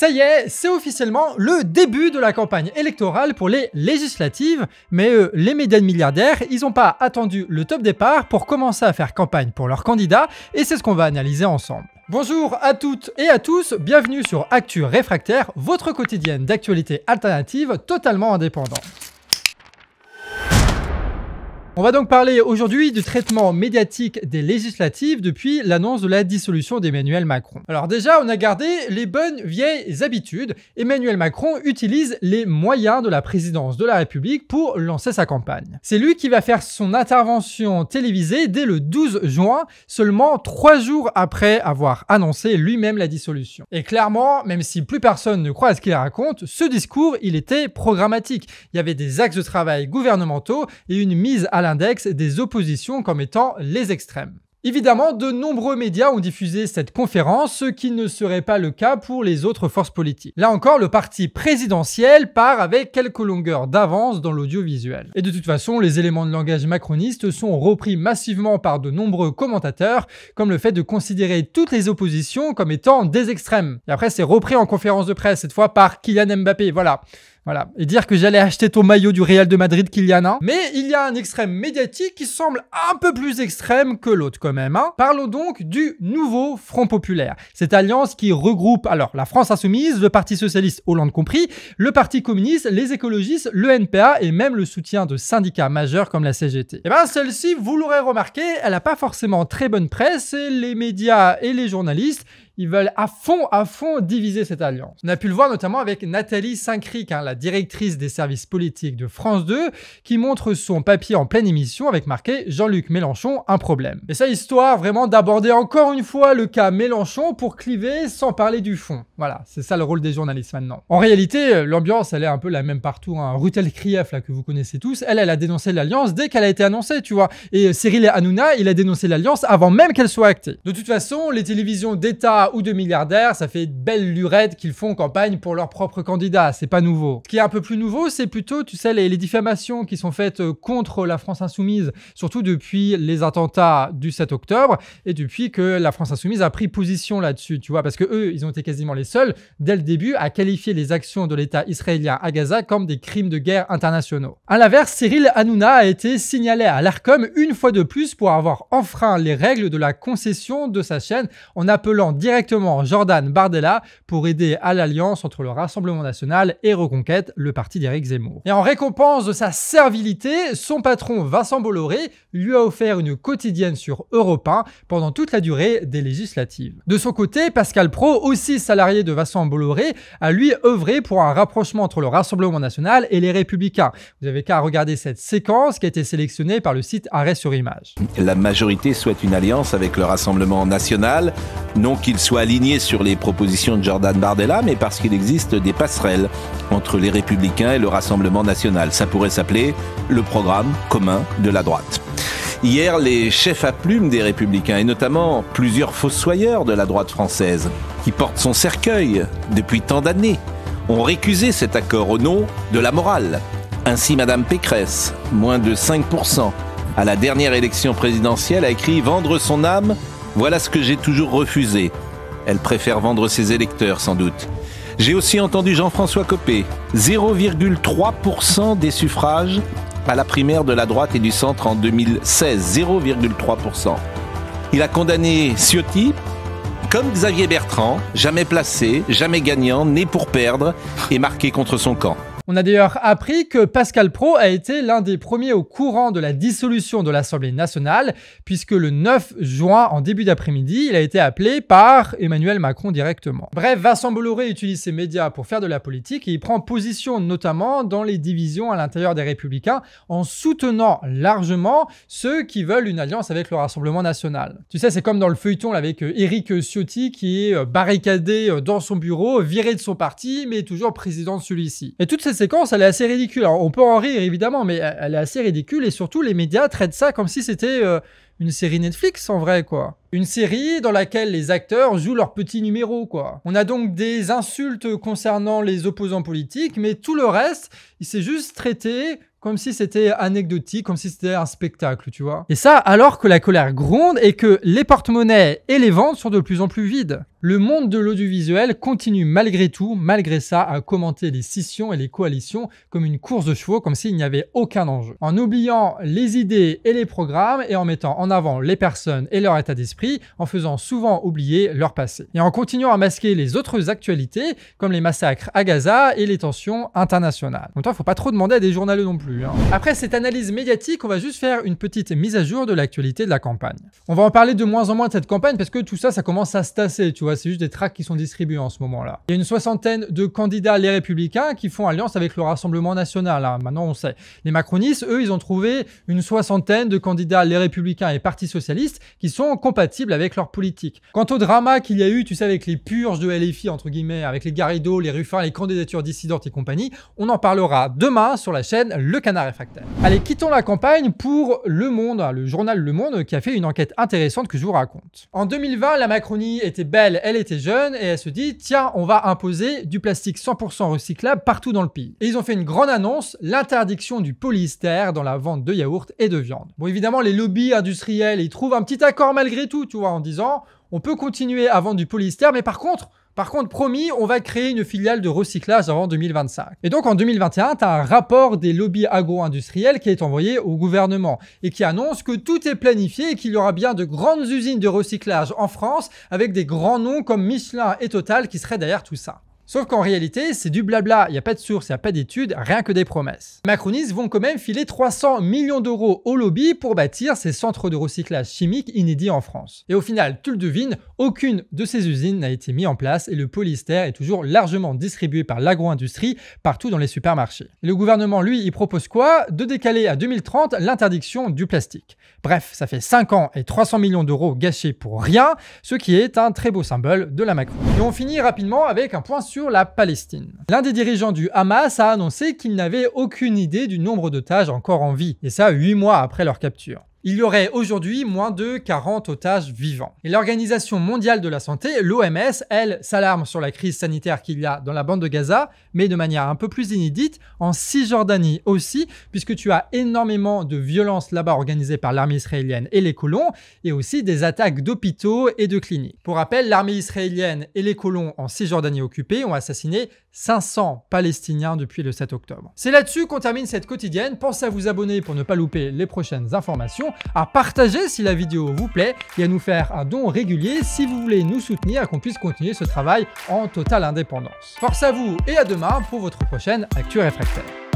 Ça y est, c'est officiellement le début de la campagne électorale pour les législatives, mais euh, les médias de milliardaires, ils n'ont pas attendu le top départ pour commencer à faire campagne pour leurs candidats, et c'est ce qu'on va analyser ensemble. Bonjour à toutes et à tous, bienvenue sur Actu Réfractaire, votre quotidienne d'actualité alternative totalement indépendante. On va donc parler aujourd'hui du traitement médiatique des législatives depuis l'annonce de la dissolution d'Emmanuel Macron. Alors déjà, on a gardé les bonnes vieilles habitudes. Emmanuel Macron utilise les moyens de la présidence de la République pour lancer sa campagne. C'est lui qui va faire son intervention télévisée dès le 12 juin, seulement trois jours après avoir annoncé lui-même la dissolution. Et clairement, même si plus personne ne croit à ce qu'il raconte, ce discours, il était programmatique. Il y avait des axes de travail gouvernementaux et une mise à la l'index des oppositions comme étant les extrêmes. Évidemment, de nombreux médias ont diffusé cette conférence, ce qui ne serait pas le cas pour les autres forces politiques. Là encore, le parti présidentiel part avec quelques longueurs d'avance dans l'audiovisuel. Et de toute façon, les éléments de langage macroniste sont repris massivement par de nombreux commentateurs, comme le fait de considérer toutes les oppositions comme étant des extrêmes. Et après, c'est repris en conférence de presse, cette fois par Kylian Mbappé, voilà. Voilà. Et dire que j'allais acheter ton maillot du Real de Madrid qu'il y a Mais il y a un extrême médiatique qui semble un peu plus extrême que l'autre quand même. Hein. Parlons donc du nouveau Front Populaire. Cette alliance qui regroupe alors la France Insoumise, le Parti Socialiste Hollande compris, le Parti Communiste, les écologistes, le NPA et même le soutien de syndicats majeurs comme la CGT. Et eh bien celle-ci, vous l'aurez remarqué, elle n'a pas forcément très bonne presse et les médias et les journalistes ils veulent à fond, à fond diviser cette alliance. On a pu le voir notamment avec Nathalie Saint-Cric, hein, la directrice des services politiques de France 2, qui montre son papier en pleine émission avec marqué Jean-Luc Mélenchon, un problème. Et ça, histoire vraiment d'aborder encore une fois le cas Mélenchon pour cliver sans parler du fond. Voilà, c'est ça le rôle des journalistes maintenant. En réalité, l'ambiance, elle est un peu la même partout. Hein. Rutel Krief, là, que vous connaissez tous, elle, elle a dénoncé l'alliance dès qu'elle a été annoncée, tu vois. Et Cyril Hanouna, il a dénoncé l'alliance avant même qu'elle soit actée. De toute façon, les télévisions d'État ou de milliardaires, ça fait une belle lurette qu'ils font campagne pour leur propre candidat, c'est pas nouveau. Ce qui est un peu plus nouveau, c'est plutôt, tu sais, les, diffamations qui sont faites euh, contre la France insoumise, surtout depuis les attentats du 7 octobre et depuis que la France insoumise a pris position là-dessus, tu vois, parce que eux, ils ont été quasiment les seuls dès le début à qualifier les actions de l'État israélien à Gaza comme des crimes de guerre internationaux. À l'inverse, Cyril Hanouna a été signalé à l'ARCOM une fois de plus pour avoir enfreint les règles de la concession de sa chaîne en appelant directement directement Jordan Bardella pour aider à l'alliance entre le Rassemblement national et Reconquête, le parti d'Éric Zemmour. Et en récompense de sa servilité, son patron Vincent Bolloré lui a offert une quotidienne sur Europe 1 pendant toute la durée des législatives. De son côté, Pascal Pro, aussi salarié de Vincent Bolloré, a lui œuvré pour un rapprochement entre le Rassemblement national et les Républicains. Vous n'avez qu'à regarder cette séquence qui a été sélectionnée par le site Arrêt sur Image. La majorité souhaite une alliance avec le Rassemblement national, non qu'il soit soit aligné sur les propositions de Jordan Bardella, mais parce qu'il existe des passerelles entre les républicains et le Rassemblement national. Ça pourrait s'appeler le programme commun de la droite. Hier, les chefs à plumes des républicains, et notamment plusieurs fossoyeurs de la droite française, qui portent son cercueil depuis tant d'années, ont récusé cet accord au nom de la morale. Ainsi, Madame Pécresse, moins de 5%, à la dernière élection présidentielle, a écrit Vendre son âme, voilà ce que j'ai toujours refusé. Elle préfère vendre ses électeurs sans doute. J'ai aussi entendu Jean-François Copé, 0,3% des suffrages à la primaire de la droite et du centre en 2016, 0,3%. Il a condamné Ciotti comme Xavier Bertrand, jamais placé, jamais gagnant, né pour perdre et marqué contre son camp. On a d'ailleurs appris que Pascal Pro a été l'un des premiers au courant de la dissolution de l'Assemblée nationale, puisque le 9 juin, en début d'après-midi, il a été appelé par Emmanuel Macron directement. Bref, Vincent Bolloré utilise ses médias pour faire de la politique et il prend position notamment dans les divisions à l'intérieur des Républicains en soutenant largement ceux qui veulent une alliance avec le Rassemblement national. Tu sais, c'est comme dans le feuilleton avec Eric euh, Ciotti qui est euh, barricadé euh, dans son bureau, viré de son parti, mais toujours président de celui-ci. Et toutes séquence, elle est assez ridicule. on peut en rire évidemment, mais elle est assez ridicule et surtout les médias traitent ça comme si c'était euh, une série Netflix en vrai quoi. Une série dans laquelle les acteurs jouent leur petit numéro quoi. On a donc des insultes concernant les opposants politiques, mais tout le reste, il s'est juste traité comme si c'était anecdotique, comme si c'était un spectacle, tu vois. Et ça alors que la colère gronde et que les porte-monnaies et les ventes sont de plus en plus vides. Le monde de l'audiovisuel continue malgré tout, malgré ça, à commenter les scissions et les coalitions comme une course de chevaux, comme s'il n'y avait aucun enjeu. En oubliant les idées et les programmes et en mettant en avant les personnes et leur état d'esprit, en faisant souvent oublier leur passé. Et en continuant à masquer les autres actualités, comme les massacres à Gaza et les tensions internationales. Donc toi, faut pas trop demander à des journalistes non plus. Hein. Après cette analyse médiatique, on va juste faire une petite mise à jour de l'actualité de la campagne. On va en parler de moins en moins de cette campagne parce que tout ça, ça commence à se tasser, tu vois c'est juste des tracts qui sont distribués en ce moment-là. Il y a une soixantaine de candidats, les républicains, qui font alliance avec le Rassemblement national, hein. maintenant on sait. Les macronistes, eux, ils ont trouvé une soixantaine de candidats, les républicains et partis socialistes, qui sont compatibles avec leur politique. Quant au drama qu'il y a eu, tu sais, avec les purges de LFI, entre guillemets, avec les Garrido, les Ruffins, les candidatures dissidentes et compagnie, on en parlera demain sur la chaîne Le Canard Réfractaire. Allez, quittons la campagne pour Le Monde, hein, le journal Le Monde, qui a fait une enquête intéressante que je vous raconte. En 2020, la Macronie était belle elle, était jeune et elle se dit, tiens, on va imposer du plastique 100% recyclable partout dans le pays. Et ils ont fait une grande annonce, l'interdiction du polystère dans la vente de yaourts et de viande. Bon, évidemment, les lobbies industriels, ils trouvent un petit accord malgré tout, tu vois, en disant, on peut continuer à vendre du polyester, mais par contre, par contre, promis, on va créer une filiale de recyclage avant 2025. Et donc en 2021, tu as un rapport des lobbies agro-industriels qui est envoyé au gouvernement et qui annonce que tout est planifié et qu'il y aura bien de grandes usines de recyclage en France avec des grands noms comme Michelin et Total qui seraient derrière tout ça. Sauf qu'en réalité, c'est du blabla, il n'y a pas de source, il n'y a pas d'études, rien que des promesses. Les macronistes vont quand même filer 300 millions d'euros au lobby pour bâtir ces centres de recyclage chimique inédits en France. Et au final, tu le devines, aucune de ces usines n'a été mise en place et le polystère est toujours largement distribué par l'agro-industrie partout dans les supermarchés. le gouvernement, lui, il propose quoi De décaler à 2030 l'interdiction du plastique. Bref, ça fait 5 ans et 300 millions d'euros gâchés pour rien, ce qui est un très beau symbole de la Macron. Et on finit rapidement avec un point sur la Palestine. L'un des dirigeants du Hamas a annoncé qu'il n'avait aucune idée du nombre d'otages encore en vie, et ça 8 mois après leur capture il y aurait aujourd'hui moins de 40 otages vivants. Et l'Organisation mondiale de la santé, l'OMS, elle s'alarme sur la crise sanitaire qu'il y a dans la bande de Gaza, mais de manière un peu plus inédite, en Cisjordanie aussi, puisque tu as énormément de violences là-bas organisées par l'armée israélienne et les colons, et aussi des attaques d'hôpitaux et de cliniques. Pour rappel, l'armée israélienne et les colons en Cisjordanie occupée ont assassiné 500 Palestiniens depuis le 7 octobre. C'est là-dessus qu'on termine cette quotidienne. Pensez à vous abonner pour ne pas louper les prochaines informations à partager si la vidéo vous plaît et à nous faire un don régulier si vous voulez nous soutenir qu'on puisse continuer ce travail en totale indépendance. Force à vous et à demain pour votre prochaine Actu Réfractaire.